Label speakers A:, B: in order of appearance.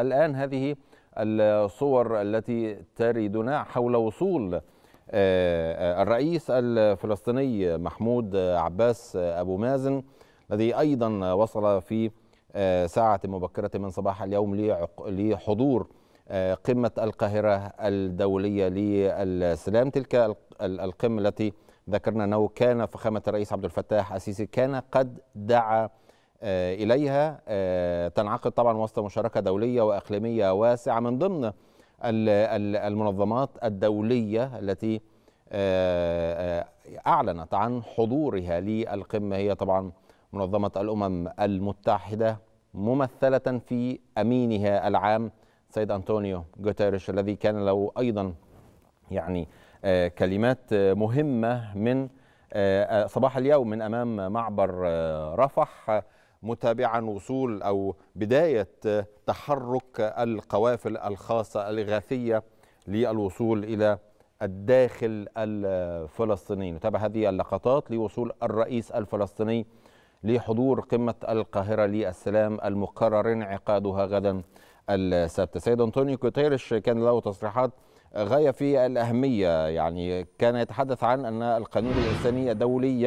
A: الآن هذه الصور التي تريدنا حول وصول آه، آه، الرئيس الفلسطيني محمود عباس أبو مازن الذي أيضا وصل في آه، ساعة مبكرة من صباح اليوم لحضور قمة القاهرة الدولية للسلام تلك القمة التي ذكرنا أنه كان فخامة الرئيس عبد الفتاح السيسي كان قد دعا آه، إليها آه، تنعقد طبعا وسط مشاركة دولية وإقليمية واسعة من ضمن المنظمات الدولية التي آه، أعلنت عن حضورها للقمة هي طبعا منظمة الأمم المتحدة ممثلة في أمينها العام سيد أنطونيو جوتيريش الذي كان له أيضا يعني كلمات مهمة من صباح اليوم من أمام معبر رفح متابعا وصول أو بداية تحرك القوافل الخاصة الإغاثية للوصول إلى الداخل الفلسطيني نتابع هذه اللقطات لوصول الرئيس الفلسطيني لحضور قمة القاهرة للسلام المقرر انعقادها غدا السبت سيد أنطونيو كوتيرش كان له تصريحات غاية في الأهمية يعني كان يتحدث عن أن القانون الإنساني الدولي